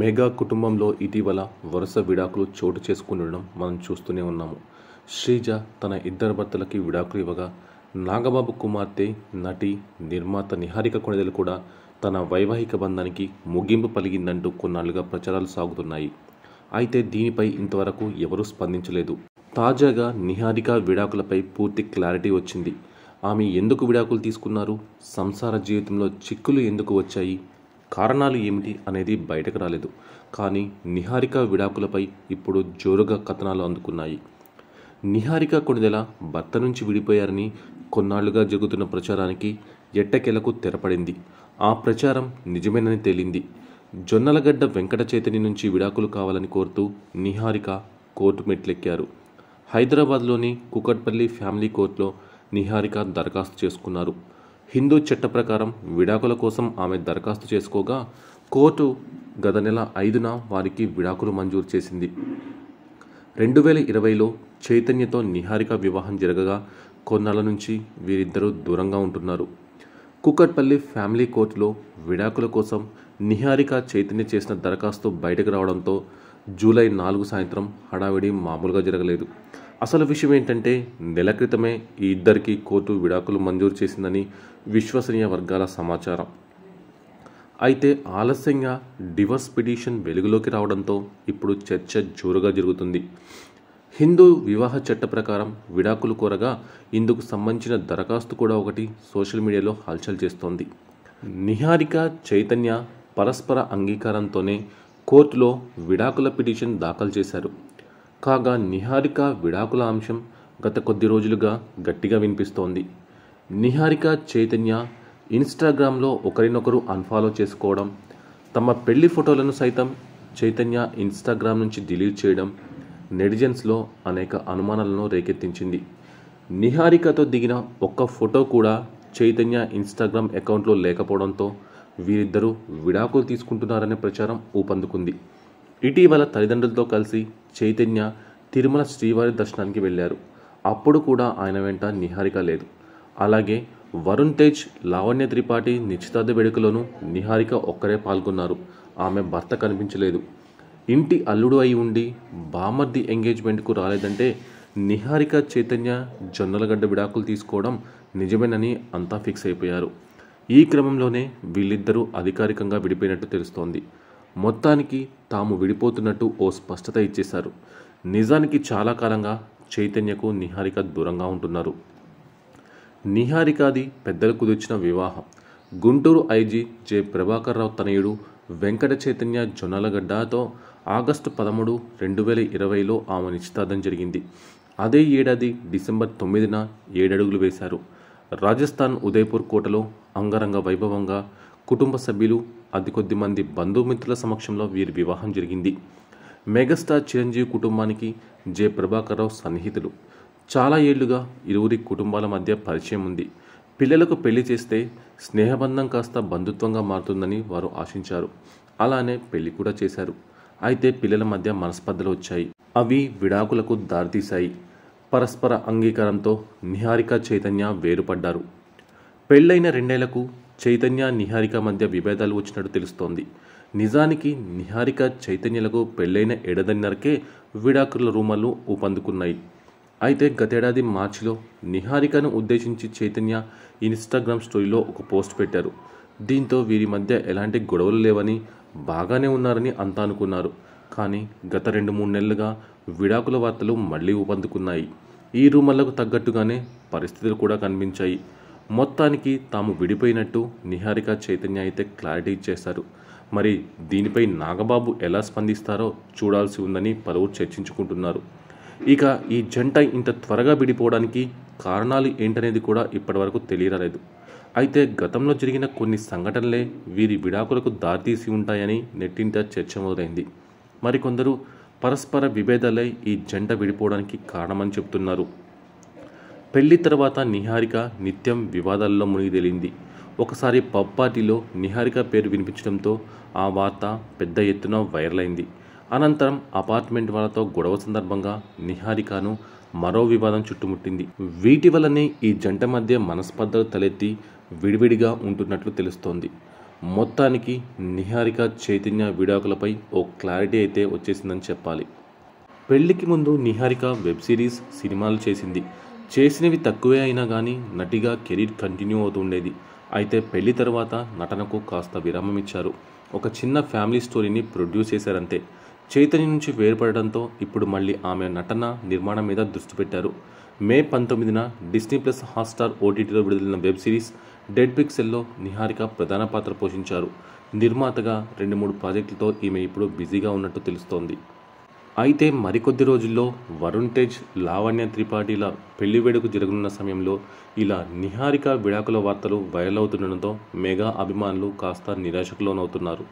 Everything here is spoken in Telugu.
మెగా కుటుంబంలో ఇటీవల వరుస విడాకులు చోటు చేసుకుండడం మనం చూస్తూనే ఉన్నాము శ్రీజ తన ఇద్దరు భర్తలకి విడాకులు ఇవ్వగా నాగబాబు కుమార్తె నటి నిర్మాత నిహారిక కొణిదలు కూడా తన వైవాహిక బంధానికి ముగింపు పలిగిందంటూ కొన్నాళ్లుగా ప్రచారాలు సాగుతున్నాయి అయితే దీనిపై ఇంతవరకు ఎవరూ స్పందించలేదు తాజాగా నిహారిక విడాకులపై పూర్తి క్లారిటీ వచ్చింది ఆమె ఎందుకు విడాకులు తీసుకున్నారు సంసార జీవితంలో చిక్కులు ఎందుకు వచ్చాయి కారణాలు ఏమిటి అనేది బయటకు రాలేదు కానీ నిహారిక విడాకులపై ఇప్పుడు జోరుగా కథనాలు అందుకున్నాయి నిహారిక కొనిదెల భర్త నుంచి విడిపోయారని కొన్నాళ్లుగా జరుగుతున్న ప్రచారానికి ఎట్టకెలకు తెరపడింది ఆ ప్రచారం నిజమేనని తేలింది జొన్నలగడ్డ వెంకట చైతన్య నుంచి విడాకులు కావాలని కోరుతూ నిహారిక కోర్టు మెట్లెక్కారు హైదరాబాద్లోని కుకట్పల్లి ఫ్యామిలీ కోర్టులో నిహారిక దరఖాస్తు చేసుకున్నారు హిందూ చట్ట ప్రకారం విడాకుల కోసం ఆమె దరఖాస్తు చేసుకోగా కోర్టు గత నెల ఐదున వారికి విడాకులు మంజూరు చేసింది రెండు వేల ఇరవైలో చైతన్యతో నిహారిక వివాహం జరగగా కొన్నాళ్ళ నుంచి వీరిద్దరూ దూరంగా ఉంటున్నారు కుక్కట్పల్లి ఫ్యామిలీ కోర్టులో విడాకుల కోసం నిహారిక చైతన్య చేసిన దరఖాస్తు బయటకు రావడంతో జూలై నాలుగు సాయంత్రం హడావిడి మామూలుగా జరగలేదు అసలు విషయం ఏంటంటే నెల క్రితమే ఈ ఇద్దరికి కోర్టు విడాకులు మంజూరు చేసిందని విశ్వసనీయ వర్గాల సమాచారం అయితే ఆలస్యంగా డివర్స్ పిటిషన్ వెలుగులోకి రావడంతో ఇప్పుడు చర్చ జోరుగా జరుగుతుంది హిందూ వివాహ చట్ట ప్రకారం విడాకులు కోరగా ఇందుకు సంబంధించిన దరఖాస్తు కూడా ఒకటి సోషల్ మీడియాలో హల్చల్ చేస్తోంది నిహారిక చైతన్య పరస్పర అంగీకారంతోనే కోర్టులో విడాకుల పిటిషన్ దాఖలు చేశారు కాగా నిహారిక విడాకుల అంశం గత కొద్ది రోజులుగా గట్టిగా వినిపిస్తోంది నిహారిక చైతన్య ఇన్స్టాగ్రామ్లో ఒకరినొకరు అన్ఫాలో చేసుకోవడం తమ పెళ్లి ఫోటోలను సైతం చైతన్య ఇన్స్టాగ్రామ్ నుంచి డిలీట్ చేయడం నెటిజన్స్లో అనేక అనుమానాలను రేకెత్తించింది నిహారికతో దిగిన ఒక్క ఫోటో కూడా చైతన్య ఇన్స్టాగ్రామ్ అకౌంట్లో లేకపోవడంతో వీరిద్దరూ విడాకులు తీసుకుంటున్నారనే ప్రచారం ఊపందుకుంది ఇటీవల తల్లిదండ్రులతో కలిసి చైతన్య తిరుమల శ్రీవారి దర్శనానికి వెళ్ళారు అప్పుడు కూడా ఆయన వెంట నిహారిక లేదు అలాగే వరుణ్ తేజ్ లావణ్య త్రిపాఠి నిశ్చితార్థ వేడుకలోనూ నిహారిక ఒక్కరే పాల్గొన్నారు ఆమె భర్త కనిపించలేదు ఇంటి అల్లుడు అయి ఉండి బామర్ది ఎంగేజ్మెంట్కు రాలేదంటే నిహారిక చైతన్య జొన్నలగడ్డ విడాకులు తీసుకోవడం నిజమేనని అంతా ఫిక్స్ అయిపోయారు ఈ క్రమంలోనే వీళ్ళిద్దరూ అధికారికంగా విడిపోయినట్టు తెలుస్తోంది మొత్తానికి తాము విడిపోతున్నట్టు ఓ స్పష్టత ఇచ్చేశారు నిజానికి చాలా కాలంగా చైతన్యకు నిహారిక దూరంగా ఉంటున్నారు నిహారికాది పెద్దలు కుదిర్చిన వివాహం గుంటూరు ఐజీ జె ప్రభాకర్ రావు తనయుడు వెంకట చైతన్య జొన్నలగడ్డతో ఆగస్టు పదమూడు రెండు వేల ఇరవైలో ఆమె నిశ్చితార్థం జరిగింది అదే ఏడాది డిసెంబర్ తొమ్మిదిన ఏడడుగులు వేశారు రాజస్థాన్ ఉదయపూర్ కోటలో అంగరంగ వైభవంగా కుటుంబ సభ్యులు అది కొద్ది మంది బంధుమిత్రుల సమక్షంలో వీరి వివాహం జరిగింది మెగాస్టార్ చిరంజీవి కుటుంబానికి జె ప్రభాకర్రావు సన్నిహితులు చాలా ఏళ్లుగా ఇరువురి కుటుంబాల మధ్య పరిచయం ఉంది పిల్లలకు పెళ్లి చేస్తే స్నేహబంధం కాస్త బంధుత్వంగా మారుతుందని వారు ఆశించారు అలానే పెళ్లి కూడా చేశారు అయితే పిల్లల మధ్య మనస్పర్ధలు వచ్చాయి అవి విడాకులకు దారితీశాయి పరస్పర అంగీకారంతో నిహారిక చైతన్య వేరుపడ్డారు పెళ్ళైన రెండేళ్లకు చైతన్య నిహారిక మధ్య విభేదాలు వచ్చినట్టు తెలుస్తోంది నిజానికి నిహారిక చైతన్యలకు పెళ్ళైన ఎడదన్నరకే విడాకుల రూమర్లు ఊపందుకున్నాయి అయితే గతేడాది మార్చిలో నిహారికను ఉద్దేశించి చైతన్య ఇన్స్టాగ్రామ్ స్టోరీలో ఒక పోస్ట్ పెట్టారు దీంతో వీరి మధ్య ఎలాంటి గొడవలు లేవని బాగానే ఉన్నారని అంతా అనుకున్నారు కానీ గత రెండు మూడు నెలలుగా విడాకుల వార్తలు మళ్ళీ ఊపందుకున్నాయి ఈ రూమర్లకు తగ్గట్టుగానే పరిస్థితులు కూడా కనిపించాయి మొత్తానికి తాము విడిపోయినట్టు నిహారిక చైతన్య అయితే క్లారిటీ ఇచ్చేశారు మరి దీనిపై నాగబాబు ఎలా స్పందిస్తారో చూడాల్సి ఉందని పలువురు చర్చించుకుంటున్నారు ఇక ఈ జంట ఇంత త్వరగా విడిపోవడానికి కారణాలు ఏంటనేది కూడా ఇప్పటివరకు తెలియరాలేదు అయితే గతంలో జరిగిన కొన్ని సంఘటనలే వీరి విడాకులకు దారితీసి ఉంటాయని నెట్టింట చర్చ మొదలైంది మరికొందరు పరస్పర విభేదాలే ఈ జంట విడిపోవడానికి కారణమని చెబుతున్నారు పెళ్లి తర్వాత నిహారిక నిత్యం వివాదాల్లో మునిగి తేలింది ఒకసారి పబ్ పార్టీలో నిహారిక పేరు వినిపించడంతో ఆ వార్త పెద్ద ఎత్తున వైరల్ అయింది అనంతరం అపార్ట్మెంట్ వాళ్ళతో గొడవ సందర్భంగా నిహారికను మరో వివాదం చుట్టుముట్టింది వీటి వల్లనే ఈ జంట మధ్య మనస్పర్ధలు తలెత్తి విడివిడిగా ఉంటున్నట్లు తెలుస్తోంది మొత్తానికి నిహారిక చైతన్య విడాకులపై ఓ క్లారిటీ అయితే వచ్చేసిందని చెప్పాలి పెళ్లికి ముందు నిహారిక వెబ్ సిరీస్ సినిమాలు చేసింది చేసినవి తక్కువే అయినా కానీ నటిగా కెరీర్ కంటిన్యూ అవుతుండేది అయితే పెళ్లి తర్వాత నటనకు కాస్త విరామం ఇచ్చారు ఒక చిన్న ఫ్యామిలీ స్టోరీని ప్రొడ్యూస్ చేశారంతే చైతన్య నుంచి వేరుపడడంతో ఇప్పుడు మళ్ళీ ఆమె నటన నిర్మాణం మీద దృష్టి పెట్టారు మే పంతొమ్మిదిన డిస్నీ ప్లస్ హాట్స్టార్ ఓటీటీలో విడుదలైన వెబ్ సిరీస్ డెడ్ పిక్సెల్లో నిహారిక ప్రధాన పాత్ర పోషించారు నిర్మాతగా రెండు మూడు ప్రాజెక్టులతో ఈమె ఇప్పుడు బిజీగా ఉన్నట్టు తెలుస్తోంది అయితే మరికొద్ది రోజుల్లో వరుణ్ తేజ్ లావణ్య త్రిపాఠిల పెళ్లి వేడుక జరగనున్న సమయంలో ఇలా నిహారిక విడాకుల వార్తలు వైరల్ అవుతుండడంతో మెగా అభిమానులు కాస్త నిరాశకు లోనవుతున్నారు